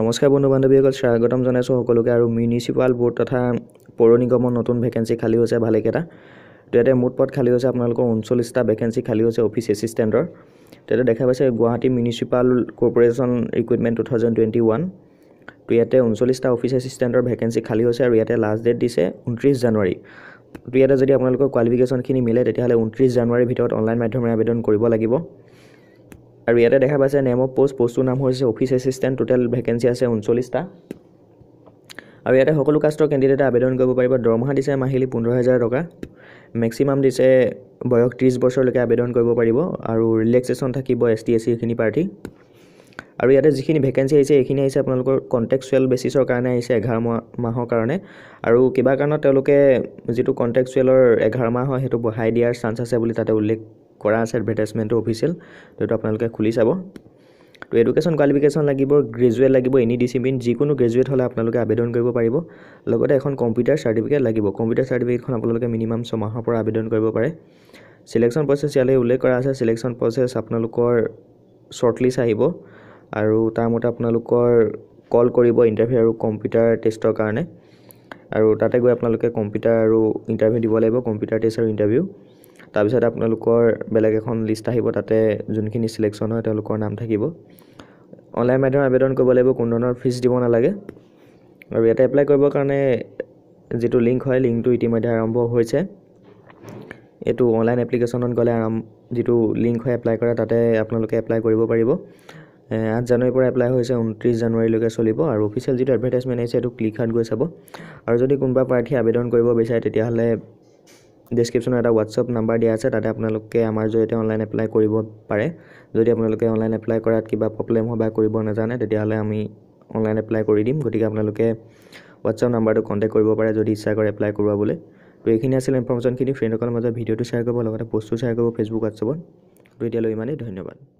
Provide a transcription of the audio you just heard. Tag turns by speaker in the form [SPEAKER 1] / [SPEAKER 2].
[SPEAKER 1] নমস্কাৰ বন্ধু বান্ধৱীসকল স্বাগতম জনাইছোঁ সকলোকে আৰু মিউনিচিপাল বোৰ্ড তথা পৌৰ নিগমৰ নতুন ভেকেঞ্চি খালী হৈছে ভালেকেইটা তো ইয়াতে মুঠ পথ খালী হৈছে আপোনালোকৰ ঊনচল্লিছটা ভেকেঞ্চি খালী হৈছে অফিচ এচিষ্টেণ্টৰ এছিষ্টেণ্টৰ ইয়াতে দেখা পাইছে Guwahati municipal corporation recruitment two thousand twenty one তো ইয়াতে ঊনচল্লিছটা অফিচ এচিষ্টেণ্টৰ ভেকেঞ্চি খালী হৈছে আৰু ইয়াতে লাষ্ট ডেট দিছে ঊনত্ৰিছ জানুৱাৰী তো ইয়াতে যদি আপোনালোকৰ কোৱালিফিকেশ্যনখিনি মিলে তেতিয়াহ'লে ঊনত্ৰিছ জানুৱাৰীৰ ভিতৰত অনলাইন মাধ্যমেৰে আবেদন কৰিব লাগিব আৰু ইয়াতে দেখা পাইছে নেম অফ পোষ্ট পোষ্টটোৰ নাম হৈছে অফিচ এচিষ্টেণ্ট টোটেল ভেকেঞ্চি আছে ঊনচল্লিছটা আৰু ইয়াতে সকলো কাষ্টৰ কেণ্ডিডেটে আবেদন কৰিব পাৰিব দৰমহা দিছে মাহিলী পোন্ধৰ হাজাৰ টকা মেক্সিমাম দিছে বয়স ত্ৰিছ বছৰলৈকে আবেদন কৰিব পাৰিব আৰু ৰিলেক্সেশ্যন থাকিব এছ টি এছ চিখিনি প্ৰাৰ্থী আৰু ইয়াতে যিখিনি ভেকেঞ্চি আহিছে এইখিনি আহিছে আপোনালোকৰ কণ্টেকচুৱেল বেচিছৰ কাৰণে আহিছে এঘাৰ মাহ মাহৰ কাৰণে আৰু কিবা কাৰণত তেওঁলোকে যিটো কণ্টেকচুৱেলৰ এঘাৰ মাহ হয় সেইটো বঢ়াই দিয়াৰ চান্স আছে বুলি তাতে উল্লেখ কৰা আছে এডভাৰটাইজমেণ্টটো অফিচিয়েল সেইটো আপোনালোকে খুলি চাব তো এডুকেশ্যন কোৱালিফিকেশ্যন লাগিব গ্ৰেজুৱেট লাগিব এনি ডিচিপ্লিন যিকোনো গ্ৰেজুৱেট হ'লে আপোনালোকে আবেদন কৰিব পাৰিব লগতে এখন কম্পিউটাৰ চাৰ্টিফিকেট লাগিব কম্পিউটাৰ চাৰ্টিফিকেটখন আপোনালোকে মিনিমাম ছমাহৰ পৰা আবেদন কৰিব পাৰে চিলেকশ্যন প্ৰচেছ ইয়ালৈ উল্লেখ কৰা আছে চিলেকশ্যন প্ৰচেছ আপোনালোকৰ শ্বৰ্টলিষ্ট আহিব আৰু তাৰ মতে আপোনালোকৰ কল কৰিব ইণ্টাৰভিউ আৰু কম্পিউটাৰ টেষ্টৰ কাৰণে আৰু তাতে গৈ আপোনালোকে কম্পিউটাৰ আৰু ইণ্টাৰভিউ দিব লাগিব কম্পিউটাৰ টেষ্ট আৰু ইণ্টাৰভিউ তাৰপিছত আপোনালোকৰ বেলেগ এখন লিষ্ট আহিব তাতে যোনখিনি চিলেকশ্যন হয় তেওঁলোকৰ নাম থাকিব অনলাইন মাধ্যমত আবেদন কৰিব লাগিব কোনো ধৰণৰ ফিজ দিব নালাগে আৰু ইয়াতে এপ্লাই কৰিবৰ কাৰণে যিটো লিংক হয় লিংকটো ইতিমধ্যে আৰম্ভ হৈছে এইটো অনলাইন এপ্লিকেশ্যনত গ'লে আৰম্ভ যিটো লিংক হয় এপ্লাই কৰা তাতে আপোনালোকে এপ্লাই কৰিব পাৰিব আঠ জানুৱাৰীৰ পৰা এপ্লাই হৈছে ঊনত্ৰিছ জানুৱাৰীলৈকে চলিব আৰু অফিচিয়েল যিটো এডভাৰটাইজমেণ্ট আহিছে সেইটো ক্লিক হাৰ্ট গৈ চাব আৰু যদি কোনোবা প্ৰাৰ্থীয়ে আবেদন কৰিব বিচাৰে তেতিয়াহ'লে ডিছক্ৰিপশ্যনত এটা হোৱাটছআপ নাম্বাৰ দিয়া আছে তাতে আপোনালোকে আমাৰ জৰিয়তে অনলাইন এপ্লাই কৰিব পাৰে যদি আপোনালোকে অনলাইন এপ্লাই কৰাত কিবা প্ৰব্লেম হয় বা কৰিব নাজানে তেতিয়াহ'লে আমি অনলাইন এপ্লাই কৰি দিম গতিকে আপোনালোকে হোৱাটছআপ নাম্বাৰটো কণ্টেক্ট কৰিব পাৰে যদি ইচ্ছা কৰে এপ্লাই কৰোৱাবলৈ তো এইখিনি আছিল ইনফৰ্মেশ্যনখিনি ফ্ৰেণ্ডসকলৰ মাজত ভিডিঅ'টো শ্বেয়াৰ কৰিব লগতে পষ্টটো শ্বেয়াৰ কৰিব ফেচবুক হোৱাটছআপত তো এতিয়ালৈ ইমানেই ধন্যবাদ